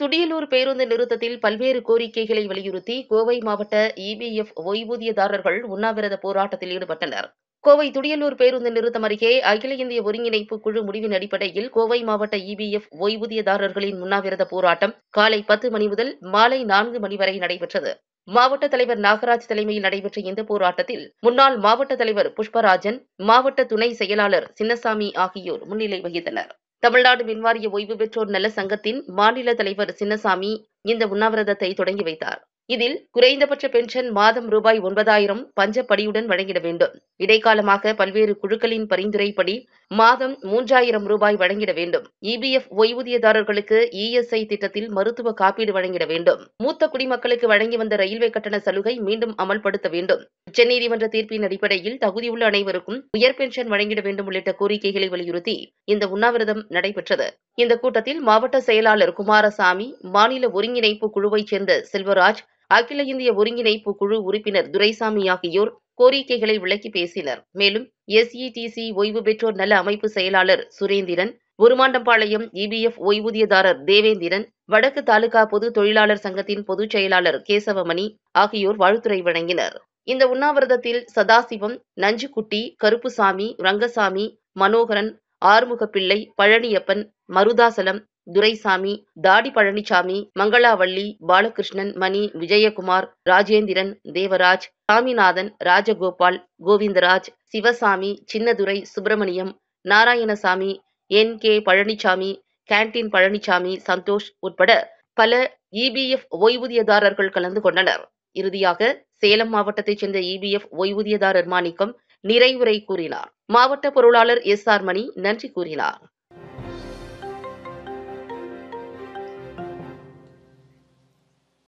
துடியலூர் பேருந்து நிறுத்தத்தில் பல்வேறு கோரிக்கைகளை வலியுறுத்தி கோவை மாவட்ட இபிஎஃப் e ஓய்வூதியதாரர்கள் உண்ணாவிரத போராட்டத்தில் ஈடுபட்டனர் கோவை துடியலூர் பேருந்து நிறுத்தம் அருகே அகில இந்திய ஒருங்கிணைப்பு குழு முடிவின் அடிப்படையில் கோவை மாவட்ட இபிஎஃப் e ஓய்வூதியதாரர்களின் உண்ணாவிரத போராட்டம் காலை பத்து மணி முதல் மாலை நான்கு மணி வரை நடைபெற்றது மாவட்ட தலைவர் நாகராஜ் தலைமையில் நடைபெற்ற இந்த போராட்டத்தில் முன்னாள் மாவட்ட தலைவர் புஷ்பராஜன் மாவட்ட துணை செயலாளர் சின்னசாமி ஆகியோர் முன்னிலை வகித்தனர் தமிழ்நாடு மின்வாரிய ஓய்வு பெற்றோர் நல சங்கத்தின் மாநில தலைவர் சின்னசாமி இந்த உண்ணாவிரதத்தை தொடங்கி வைத்தார் இதில் குறைந்தபட்ச பென்ஷன் மாதம் ரூபாய் ஒன்பதாயிரம் பஞ்சப்படியுடன் வழங்கிட வேண்டும் இடைக்காலமாக பல்வேறு குழுக்களின் பரிந்துரைப்படி மாதம் மூன்றாயிரம் ரூபாய் வழங்கிட வேண்டும் இபிஎஃப் ஓய்வூதியதாரர்களுக்கு இஎஸ்ஐ திட்டத்தில் மருத்துவ காப்பீடு வழங்கிட வேண்டும் மூத்த குடிமக்களுக்கு வழங்கி வந்த ரயில்வே கட்டண சலுகை மீண்டும் அமல்படுத்த வேண்டும் உச்சநீதிமன்ற தீர்ப்பின் அடிப்படையில் தகுதியுள்ள அனைவருக்கும் உயர் பென்ஷன் வழங்கிட வேண்டும் உள்ளிட்ட கோரிக்கைகளை வலியுறுத்தி இந்த உண்ணாவிரதம் நடைபெற்றது இந்த கூட்டத்தில் மாவட்ட செயலாளர் குமாரசாமி மாநில ஒருங்கிணைப்பு குழுவைச் சேர்ந்த செல்வராஜ் அகில இந்திய ஒருங்கிணைப்பு குழு உறுப்பினர் துரைசாமி ஆகியோர் கோரிக்கைகளை விளக்கி பேசினர் மேலும் எஸ்இடிசி e ஓய்வு பெற்றோர் நல அமைப்பு செயலாளர் சுரேந்திரன் உருமாண்டம்பாளையம் இபிஎஃப் ஓய்வூதியதாரர் தேவேந்திரன் வடக்கு தாலுகா பொது தொழிலாளர் சங்கத்தின் பொதுச் செயலாளர் கேசவமணி ஆகியோர் வாழ்த்துரை வழங்கினர் இந்த உண்ணாவிரதத்தில் சதாசிவம் நஞ்சுக்குட்டி கருப்புசாமி ரங்கசாமி மனோகரன் ஆறுமுகப்பிள்ளை பழனியப்பன் மருதாசலம் துரைசாமி தாடி Palanisamy Mangalavalli Balakrishnan Mani Vijayakumar Rajendran Devaraj Saminathan Rajagopal Govindaraj Sivasamy Chinnadurai Subramaniam Narayanasamy N K Palanisamy canteen Palanisamy Santhosh உட்பட பல இபிஎஃப் ஓய்வூதியதாரர்கள் கலந்து கொண்டனர் இறுதியாக சேலம் மாவட்டத்தைச் சேர்ந்த இபிஎஃப் ஓய்வூதியதாரர் மாணிக்கம் நிறைவுரை கூறினார் மாவட்ட பொருளாளர் எஸ் ஆர் மணி நன்றி கூறினார்